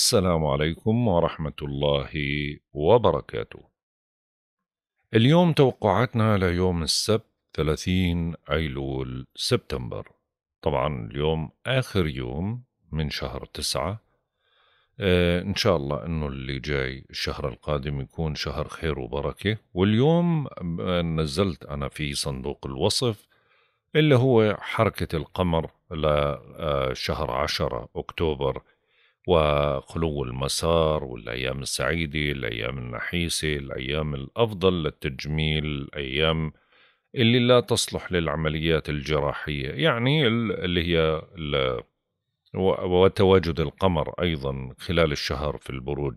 السلام عليكم ورحمة الله وبركاته. اليوم توقعاتنا ليوم السبت 30 أيلول سبتمبر. طبعا اليوم آخر يوم من شهر تسعة آه إن شاء الله إنه اللي جاي الشهر القادم يكون شهر خير وبركة واليوم نزلت أنا في صندوق الوصف اللي هو حركة القمر لشهر عشرة أكتوبر وخلو المسار والأيام السعيدة الأيام النحيسة الأيام الأفضل للتجميل الأيام اللي لا تصلح للعمليات الجراحية يعني اللي هي وتواجد القمر أيضا خلال الشهر في البروج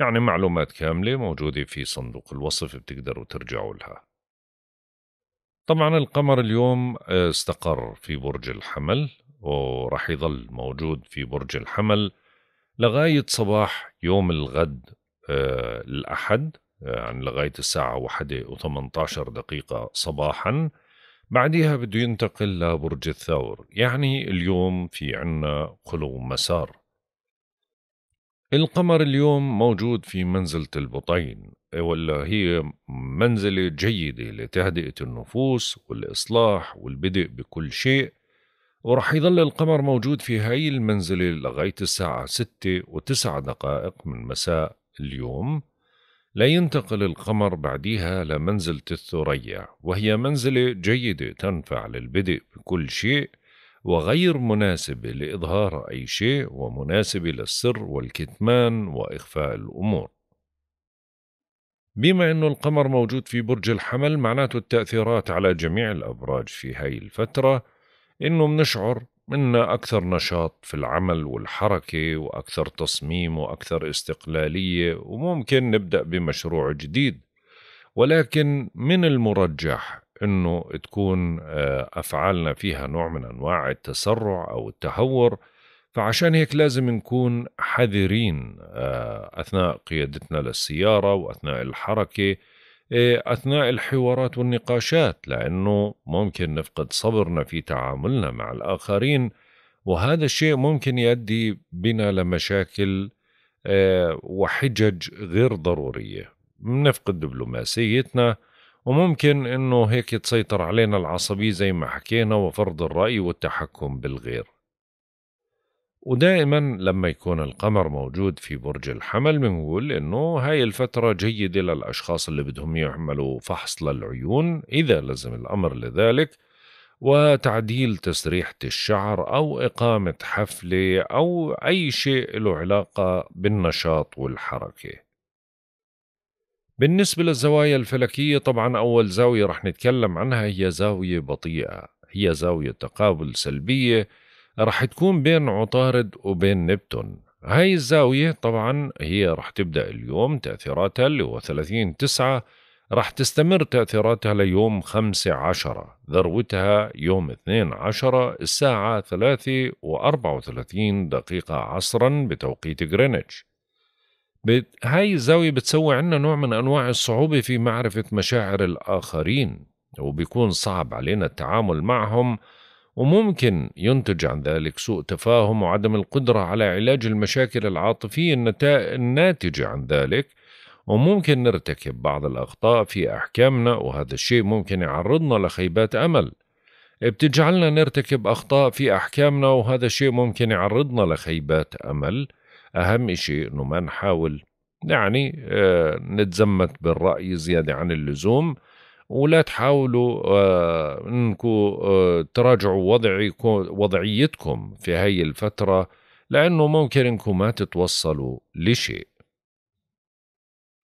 يعني معلومات كاملة موجودة في صندوق الوصف بتقدروا ترجعوا لها طبعا القمر اليوم آه، استقر في برج الحمل وراح يظل موجود في برج الحمل لغاية صباح يوم الغد آه، الأحد يعني لغاية الساعة واحدة وثمنتاشر دقيقة صباحا بعدها بده ينتقل لبرج الثور يعني اليوم في عنا خلو مسار القمر اليوم موجود في منزلة البطين آه، ولا هي منزلة جيدة لتهدئة النفوس والإصلاح والبدء بكل شيء ورح يظل القمر موجود في هاي المنزلة لغاية الساعة ستة و دقائق من مساء اليوم لا ينتقل القمر بعديها لمنزلة الثريا وهي منزلة جيدة تنفع للبدء بكل شيء وغير مناسبة لإظهار أي شيء ومناسبة للسر والكتمان وإخفاء الأمور بما أنه القمر موجود في برج الحمل معناته التأثيرات على جميع الأبراج في هاي الفترة إنه بنشعر منا أكثر نشاط في العمل والحركة وأكثر تصميم وأكثر استقلالية وممكن نبدأ بمشروع جديد ولكن من المرجح أنه تكون آه، أفعالنا فيها نوع من أنواع التسرع أو التهور فعشان هيك لازم نكون حذرين آه، أثناء قيادتنا للسيارة وأثناء الحركة اثناء الحوارات والنقاشات لانه ممكن نفقد صبرنا في تعاملنا مع الاخرين وهذا الشيء ممكن يؤدي بنا لمشاكل آه، وحجج غير ضروريه نفقد دبلوماسيتنا وممكن انه هيك تسيطر علينا العصبيه زي ما حكينا وفرض الراي والتحكم بالغير ودائما لما يكون القمر موجود في برج الحمل بنقول انه هاي الفترة جيدة للاشخاص اللي بدهم يعملوا فحص للعيون اذا لزم الامر لذلك وتعديل تسريحة الشعر او اقامة حفلة او اي شيء له علاقة بالنشاط والحركة. بالنسبة للزوايا الفلكية طبعا أول زاوية رح نتكلم عنها هي زاوية بطيئة هي زاوية تقابل سلبية رح تكون بين عطارد وبين نبتون هاي الزاوية طبعا هي رح تبدأ اليوم تأثيراتها اللي هو 30 تسعة رح تستمر تأثيراتها ليوم 5 عشرة ذروتها يوم 2 عشرة الساعة 3 و34 دقيقة عصرا بتوقيت غرينتش هاي الزاوية بتسوي عنا نوع من أنواع الصعوبة في معرفة مشاعر الآخرين وبيكون صعب علينا التعامل معهم وممكن ينتج عن ذلك سوء تفاهم وعدم القدرة على علاج المشاكل العاطفية الناتجة عن ذلك وممكن نرتكب بعض الأخطاء في أحكامنا وهذا الشيء ممكن يعرضنا لخيبات أمل بتجعلنا نرتكب أخطاء في أحكامنا وهذا الشيء ممكن يعرضنا لخيبات أمل أهم شيء أنه ما نحاول يعني آه، نتزمت بالرأي زيادة عن اللزوم ولا تحاولوا آه، انكم آه، تراجعوا وضعكم وضعيتكم في هاي الفتره لانه ممكن انكم ما تتوصلوا لشيء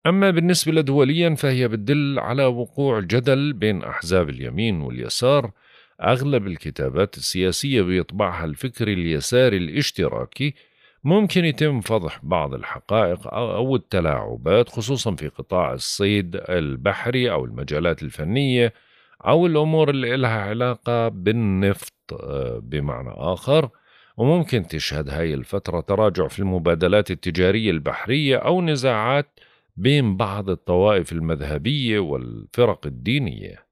اما بالنسبه لدوليا فهي بتدل على وقوع جدل بين احزاب اليمين واليسار اغلب الكتابات السياسيه بيطبعها الفكر اليساري الاشتراكي ممكن يتم فضح بعض الحقائق أو التلاعبات خصوصا في قطاع الصيد البحري أو المجالات الفنية أو الأمور اللي لها علاقة بالنفط آه، بمعنى آخر وممكن تشهد هاي الفترة تراجع في المبادلات التجارية البحرية أو نزاعات بين بعض الطوائف المذهبية والفرق الدينية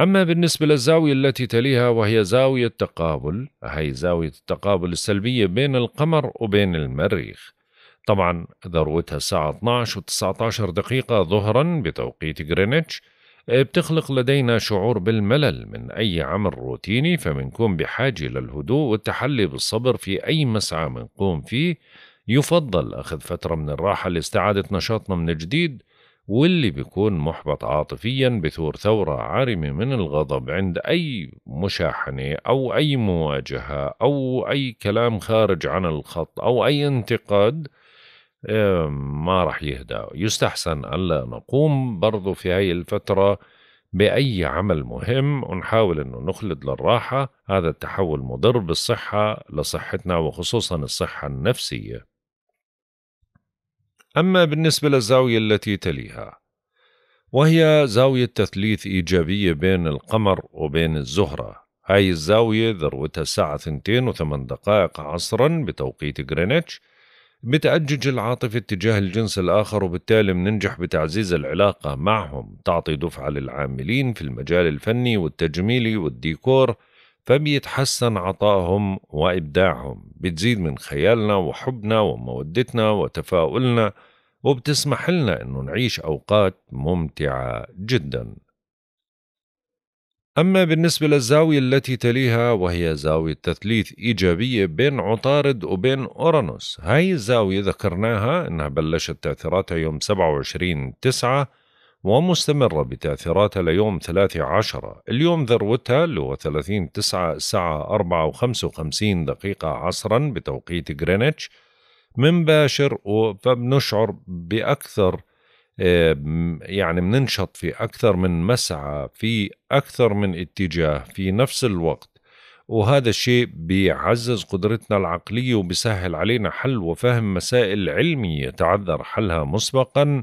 أما بالنسبة للزاوية التي تليها وهي زاوية تقابل هي زاوية التقابل السلبية بين القمر وبين المريخ طبعا ذروتها الساعة 12 و 19 دقيقة ظهرا بتوقيت غرينتش آه، بتخلق لدينا شعور بالملل من أي عمل روتيني فمنكون بحاجة للهدوء والتحلي بالصبر في أي مسعى منقوم فيه يفضل أخذ فترة من الراحة لاستعادة نشاطنا من جديد واللي بيكون محبط عاطفيا بثور ثورة عارمة من الغضب عند أي مشاحنة أو أي مواجهة أو أي كلام خارج عن الخط أو أي انتقاد ما رح يهدى يستحسن ألا نقوم برضو في هاي الفترة بأي عمل مهم ونحاول أنه نخلد للراحة هذا التحول مضر بالصحة لصحتنا وخصوصا الصحة النفسية أما بالنسبة للزاوية التي تليها وهي زاوية تثليث إيجابية بين القمر وبين الزهرة هاي الزاوية ذروتها الساعة 2 و دقائق عصرا بتوقيت غرينتش بتأجج العاطفة اتجاه الجنس الآخر وبالتالي مننجح بتعزيز العلاقة معهم تعطي دفعة للعاملين في المجال الفني والتجميلي والديكور فبيتحسن عطائهم وإبداعهم بتزيد من خيالنا وحبنا ومودتنا وتفاؤلنا وبتسمح لنا أن نعيش أوقات ممتعة جدا أما بالنسبة للزاوية التي تليها وهي زاوية تثليث إيجابية بين عطارد وبين أورانوس هاي الزاوية ذكرناها أنها بلشت تأثيراتها يوم 27 تسعة ومستمرة بتأثيراتها ليوم 13 اليوم ذروتها اللي هو 30 9 الساعة 4 و55 دقيقة عصرا بتوقيت جرينتش منباشر فبنشعر بأكثر يعني بننشط في أكثر من مسعى في أكثر من اتجاه في نفس الوقت وهذا الشيء بيعزز قدرتنا العقلية وبيسهل علينا حل وفهم مسائل علمية تعذر حلها مسبقاً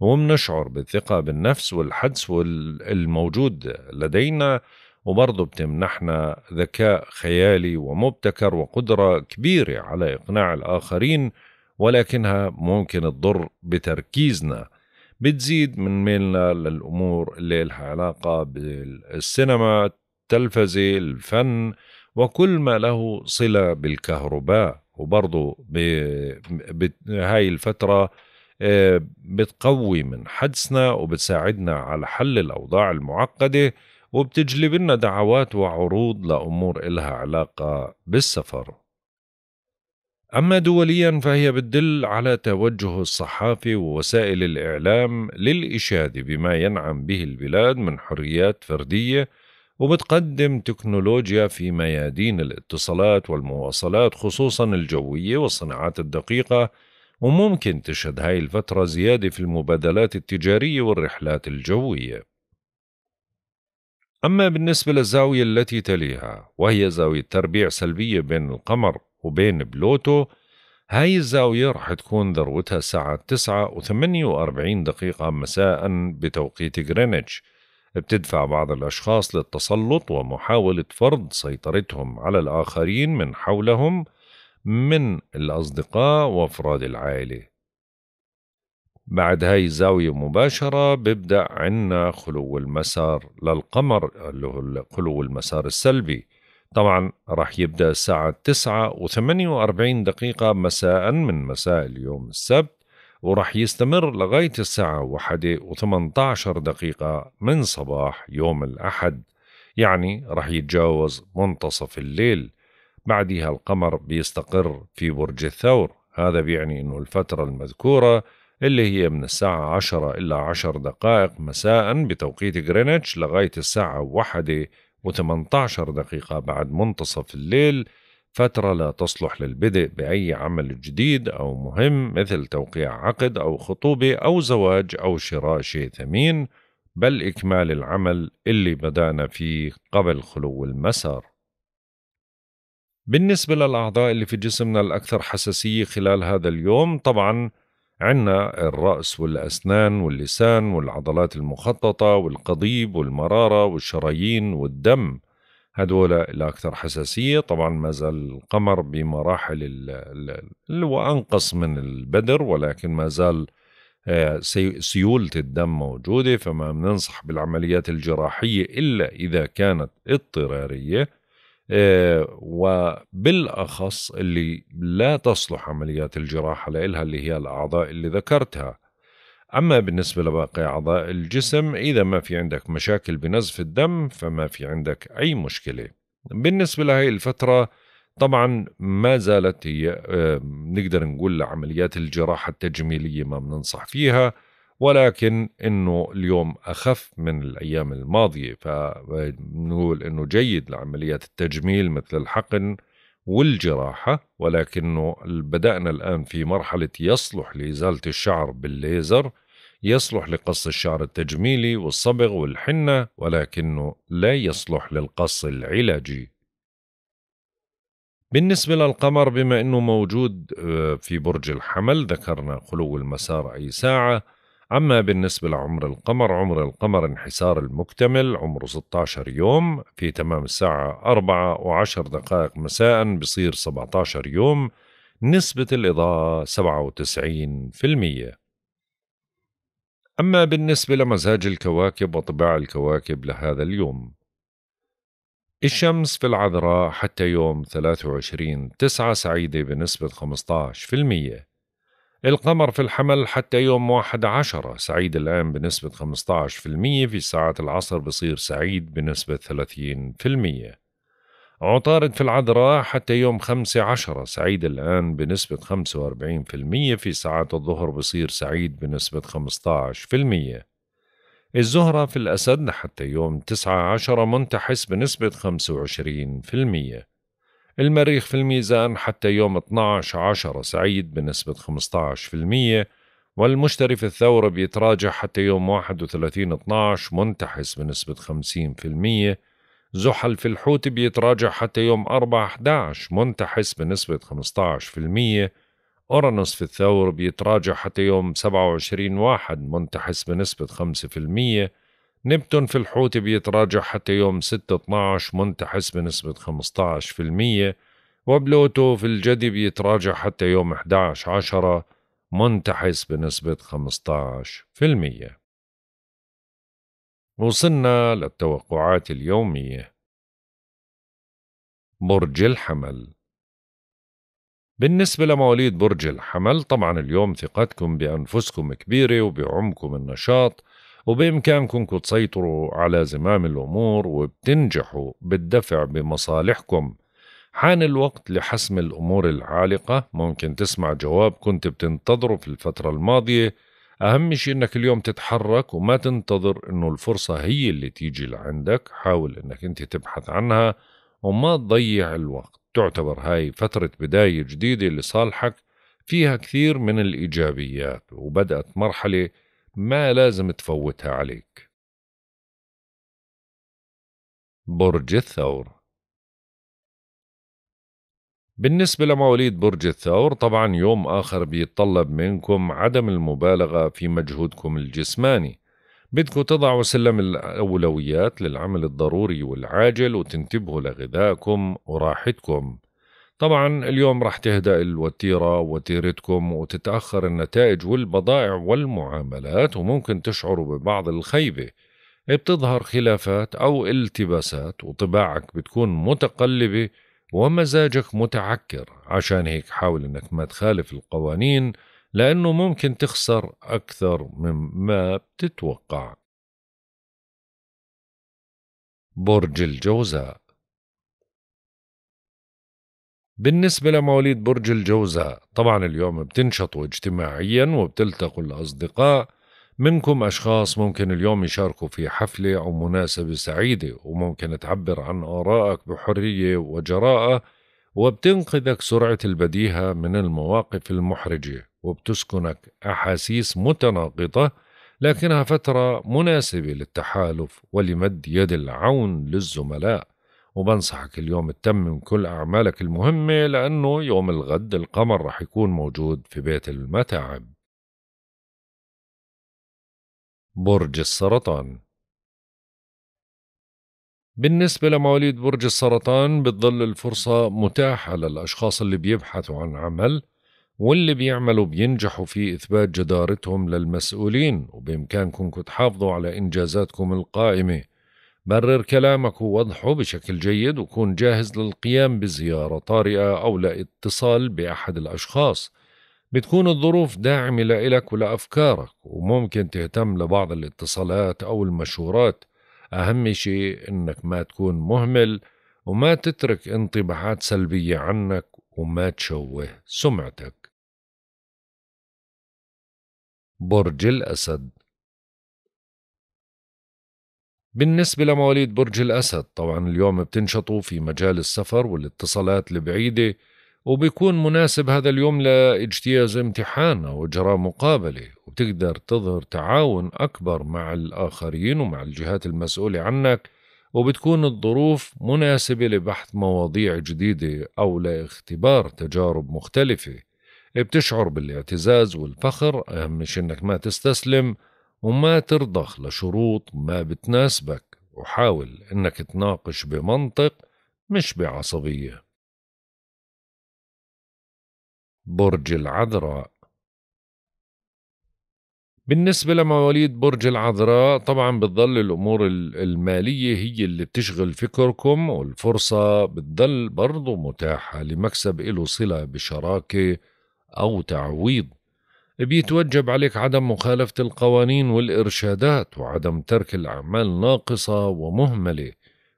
وبنشعر بالثقة بالنفس والحدس الموجود لدينا وبرضه بتمنحنا ذكاء خيالي ومبتكر وقدرة كبيرة على إقناع الآخرين ولكنها ممكن تضر بتركيزنا بتزيد من ميلنا للأمور اللي لها علاقة بالسينما التلفزة الفن وكل ما له صلة بالكهرباء وبرضه بهاي الفترة آه، بتقوي من حدسنا وبتساعدنا على حل الأوضاع المعقدة وبتجلب لنا دعوات وعروض لأمور إلها علاقة بالسفر أما دوليا فهي بتدل على توجه الصحافة ووسائل الإعلام للإشادة بما ينعم به البلاد من حريات فردية وبتقدم تكنولوجيا في ميادين الاتصالات والمواصلات خصوصا الجوية والصناعات الدقيقة وممكن تشهد هاي الفترة زيادة في المبادلات التجارية والرحلات الجوية أما بالنسبة للزاوية التي تليها وهي زاوية تربيع سلبية بين القمر وبين بلوتو هاي الزاوية رح تكون ذروتها الساعة 9 و 48 دقيقة مساء بتوقيت غرينتش بتدفع بعض الأشخاص للتسلط ومحاولة فرض سيطرتهم على الآخرين من حولهم من الأصدقاء وأفراد العائلة بعد هاي الزاوية مباشرة ببدأ عنا خلو المسار للقمر اللي هو خلو المسار السلبي طبعا راح يبدأ الساعة 9 و48 دقيقة مساء من مساء اليوم السبت ورح يستمر لغاية الساعة 1 و18 دقيقة من صباح يوم الأحد يعني رح يتجاوز منتصف الليل بعدها القمر بيستقر في برج الثور هذا بيعني أنه الفترة المذكورة اللي هي من الساعة 10 إلى 10 دقائق مساء بتوقيت غرينتش لغاية الساعة 1 و18 دقيقة بعد منتصف الليل فترة لا تصلح للبدء بأي عمل جديد أو مهم مثل توقيع عقد أو خطوبة أو زواج أو شراء شيء ثمين بل إكمال العمل اللي بدأنا فيه قبل خلو المسار بالنسبة للأعضاء اللي في جسمنا الأكثر حساسية خلال هذا اليوم طبعا عنا الرأس والأسنان واللسان والعضلات المخططة والقضيب والمرارة والشرايين والدم هدول الأكثر حساسية طبعا ما زال القمر بمراحل اللي أنقص من البدر ولكن ما زال آه، سيولة الدم موجودة فما بننصح بالعمليات الجراحية إلا إذا كانت اضطرارية آه، وبالاخص اللي لا تصلح عمليات الجراحه لها اللي هي الاعضاء اللي ذكرتها اما بالنسبه لباقي اعضاء الجسم اذا ما في عندك مشاكل بنزف الدم فما في عندك اي مشكله بالنسبه لهي الفتره طبعا ما زالت هي آه، نقدر نقول عمليات الجراحه التجميليه ما بننصح فيها ولكن انه اليوم اخف من الايام الماضيه فبنقول انه جيد لعمليات التجميل مثل الحقن والجراحه ولكنه بدانا الان في مرحله يصلح لازاله الشعر بالليزر يصلح لقص الشعر التجميلي والصبغ والحنه ولكنه لا يصلح للقص العلاجي بالنسبة للقمر بما أنه موجود آه، في برج الحمل ذكرنا خلو المسار أي ساعة أما بالنسبة لعمر القمر عمر القمر انحسار المكتمل عمره 16 يوم في تمام الساعة 4 و10 دقائق مساء بصير 17 يوم نسبة الإضاءة 97% أما بالنسبة لمزاج الكواكب وطباع الكواكب لهذا اليوم الشمس في العذراء حتى يوم 23 تسعة سعيدة بنسبة 15% القمر في الحمل حتى يوم واحد عشرة سعيد الآن بنسبة 15% في ساعات العصر بصير سعيد بنسبة 30% عطارد في العذراء حتى يوم خمسة عشرة سعيد الآن بنسبة 45% في في ساعات الظهر بصير سعيد بنسبة 15% الزهرة في الأسد حتى يوم تسعة عشرة منتحس بنسبة خمسة وعشرين في المية. المريخ في الميزان حتى يوم 12 عشرة سعيد بنسبة 15% والمشتري في الثورة بيتراجع حتى يوم 31 12 منتحس بنسبة 50% زحل في الحوت بيتراجع حتى يوم 4 11 منتحس بنسبة 15% أورانوس في الثور بيتراجع حتى يوم 27 1 منتحس بنسبة 5% نبتون في الحوت بيتراجع حتى يوم 6/12 منتحس بنسبة 15% وبلوتو في الجدي بيتراجع حتى يوم 11/10 منتحس بنسبة 15% وصلنا للتوقعات اليومية برج الحمل بالنسبة لمواليد برج الحمل طبعا اليوم ثقتكم بأنفسكم كبيرة وبعمكم النشاط وبإمكانكم تسيطروا على زمام الأمور وبتنجحوا بالدفع بمصالحكم حان الوقت لحسم الأمور العالقة ممكن تسمع جواب كنت بتنتظره في الفترة الماضية أهم شيء إنك اليوم تتحرك وما تنتظر إنه الفرصة هي اللي تيجي لعندك حاول إنك أنت تبحث عنها وما تضيع الوقت تعتبر هاي فترة بداية جديدة لصالحك فيها كثير من الإيجابيات وبدأت مرحلة ما لازم تفوتها عليك برج الثور بالنسبة لمواليد برج الثور طبعا يوم آخر بيتطلب منكم عدم المبالغة في مجهودكم الجسماني بدكم تضعوا سلم الأولويات للعمل الضروري والعاجل وتنتبهوا لغذائكم وراحتكم طبعا اليوم راح تهدأ الوتيرة وتيرتكم وتتأخر النتائج والبضائع والمعاملات وممكن تشعروا ببعض الخيبة بتظهر خلافات أو التباسات وطباعك بتكون متقلبة ومزاجك متعكر عشان هيك حاول انك ما تخالف القوانين لأنه ممكن تخسر أكثر مما بتتوقع برج الجوزاء بالنسبة لمواليد برج الجوزاء طبعا اليوم بتنشطوا اجتماعيا وبتلتقوا الأصدقاء منكم أشخاص ممكن اليوم يشاركوا في حفلة أو مناسبة سعيدة وممكن تعبر عن آرائك بحرية وجراءة وبتنقذك سرعة البديهة من المواقف المحرجة وبتسكنك أحاسيس متناقضة لكنها فترة مناسبة للتحالف ولمد يد العون للزملاء وبنصحك اليوم تتمم كل أعمالك المهمة لأنه يوم الغد القمر رح يكون موجود في بيت المتاعب برج السرطان بالنسبة لمواليد برج السرطان بتظل الفرصة متاحة للأشخاص اللي بيبحثوا عن عمل واللي بيعملوا بينجحوا في إثبات جدارتهم للمسؤولين وبإمكانكم تحافظوا على إنجازاتكم القائمة برر كلامك ووضحه بشكل جيد وكون جاهز للقيام بزيارة طارئة أو لاتصال بأحد الأشخاص بتكون الظروف داعمة لإلك ولأفكارك وممكن تهتم لبعض الاتصالات أو المشورات أهم شيء إنك ما تكون مهمل وما تترك انطباعات سلبية عنك وما تشوه سمعتك برج الأسد بالنسبة لمواليد برج الأسد طبعا اليوم بتنشطوا في مجال السفر والاتصالات البعيدة وبيكون مناسب هذا اليوم لاجتياز امتحان أو إجراء مقابلة وبتقدر تظهر تعاون أكبر مع الآخرين ومع الجهات المسؤولة عنك وبتكون الظروف مناسبة لبحث مواضيع جديدة أو لاختبار تجارب مختلفة بتشعر بالاعتزاز والفخر أهم شيء إنك ما تستسلم وما ترضخ لشروط ما بتناسبك وحاول انك تناقش بمنطق مش بعصبية برج العذراء بالنسبة لمواليد برج العذراء طبعا بتضل الأمور المالية هي اللي بتشغل فكركم والفرصة بتضل برضو متاحة لمكسب له صلة بشراكة أو تعويض بيتوجب عليك عدم مخالفة القوانين والإرشادات وعدم ترك الأعمال ناقصة ومهملة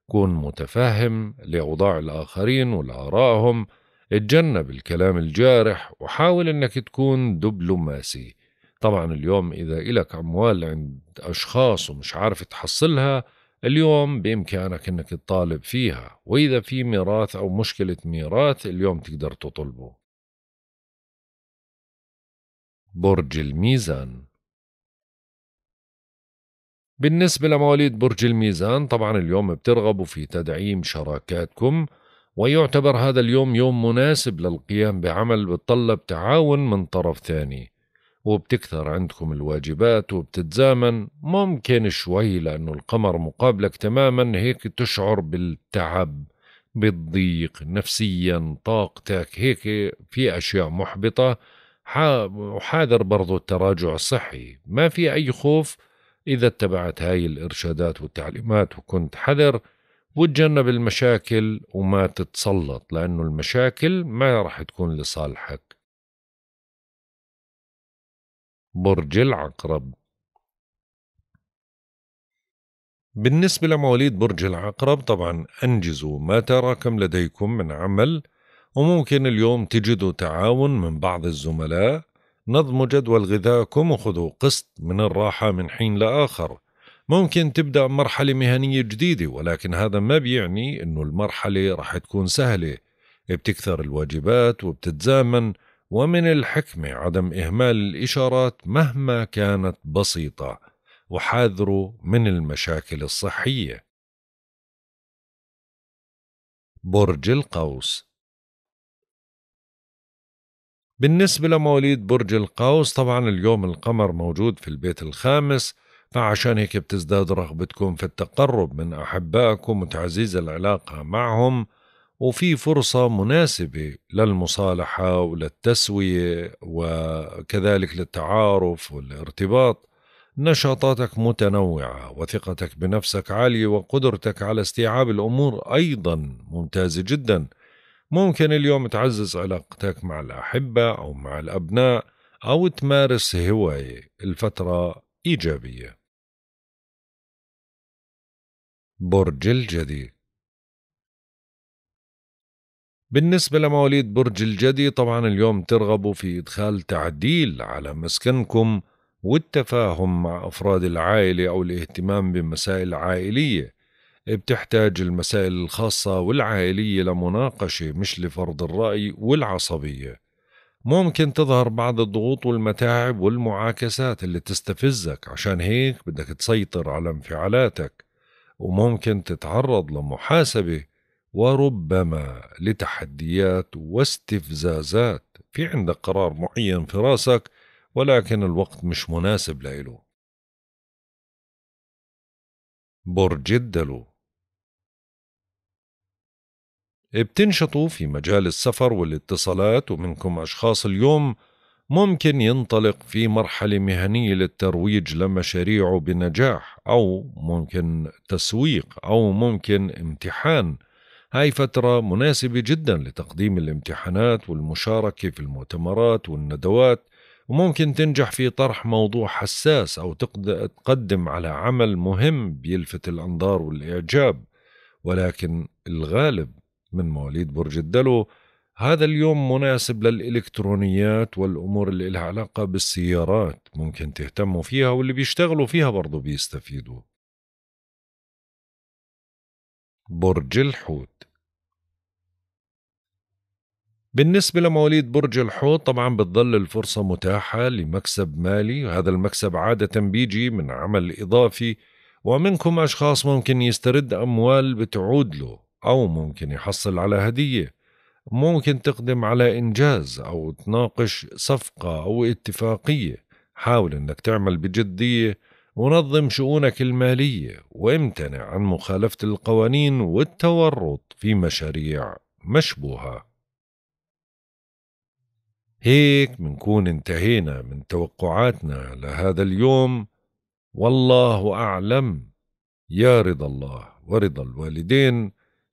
كن متفهم لأوضاع الآخرين ولآرائهم اتجنب الكلام الجارح وحاول أنك تكون دبلوماسي طبعا اليوم إذا إلك أموال عند أشخاص ومش عارف تحصلها اليوم بإمكانك أنك تطالب فيها وإذا في ميراث أو مشكلة ميراث اليوم تقدر تطلبه برج الميزان بالنسبة لمواليد برج الميزان طبعا اليوم بترغبوا في تدعيم شراكاتكم ويعتبر هذا اليوم يوم مناسب للقيام بعمل بتطلب تعاون من طرف ثاني وبتكثر عندكم الواجبات وبتتزامن ممكن شوي لأنه القمر مقابلك تماما هيك تشعر بالتعب بالضيق نفسيا طاقتك هيك في أشياء محبطة وحاذر برضو التراجع الصحي ما في أي خوف إذا اتبعت هاي الإرشادات والتعليمات وكنت حذر وتجنب المشاكل وما تتسلط لأنه المشاكل ما رح تكون لصالحك برج العقرب بالنسبة لمواليد برج العقرب طبعا أنجزوا ما تراكم لديكم من عمل وممكن اليوم تجدوا تعاون من بعض الزملاء نظموا جدول غذائكم وخذوا قسط من الراحة من حين لآخر ممكن تبدأ مرحلة مهنية جديدة ولكن هذا ما بيعني أنه المرحلة رح تكون سهلة بتكثر الواجبات وبتتزامن ومن الحكمة عدم إهمال الإشارات مهما كانت بسيطة وحاذروا من المشاكل الصحية برج القوس بالنسبة لمواليد برج القوس طبعا اليوم القمر موجود في البيت الخامس فعشان هيك بتزداد رغبتكم في التقرب من أحبائكم وتعزيز العلاقة معهم وفي فرصة مناسبة للمصالحة وللتسوية وكذلك للتعارف والارتباط نشاطاتك متنوعة وثقتك بنفسك عالية وقدرتك على استيعاب الأمور أيضا ممتازة جدا ممكن اليوم تعزز علاقتك مع الأحبة أو مع الأبناء أو تمارس هواية الفترة إيجابية برج الجدي بالنسبة لمواليد برج الجدي طبعا اليوم ترغبوا في إدخال تعديل على مسكنكم والتفاهم مع أفراد العائلة أو الاهتمام بمسائل عائلية بتحتاج المسائل الخاصة والعائلية لمناقشة مش لفرض الرأي والعصبية ممكن تظهر بعض الضغوط والمتاعب والمعاكسات اللي تستفزك عشان هيك بدك تسيطر على انفعالاتك وممكن تتعرض لمحاسبة وربما لتحديات واستفزازات في عندك قرار معين في راسك ولكن الوقت مش مناسب لإله برج الدلو بتنشطوا في مجال السفر والاتصالات ومنكم أشخاص اليوم ممكن ينطلق في مرحلة مهنية للترويج لمشاريعه بنجاح أو ممكن تسويق أو ممكن امتحان هاي فترة مناسبة جدا لتقديم الامتحانات والمشاركة في المؤتمرات والندوات وممكن تنجح في طرح موضوع حساس أو تقدم على عمل مهم بيلفت الأنظار والإعجاب ولكن الغالب من مواليد برج الدلو هذا اليوم مناسب للإلكترونيات والأمور اللي لها علاقة بالسيارات ممكن تهتموا فيها واللي بيشتغلوا فيها برضو بيستفيدوا برج الحوت بالنسبة لمواليد برج الحوت طبعا بتظل الفرصة متاحة لمكسب مالي هذا المكسب عادة بيجي من عمل إضافي ومنكم أشخاص ممكن يسترد أموال بتعود له أو ممكن يحصل على هدية ممكن تقدم على إنجاز أو تناقش صفقة أو اتفاقية حاول أنك تعمل بجدية ونظم شؤونك المالية وامتنع عن مخالفة القوانين والتورط في مشاريع مشبوهة هيك منكون انتهينا من توقعاتنا لهذا اليوم والله أعلم يا رضا الله ورضا الوالدين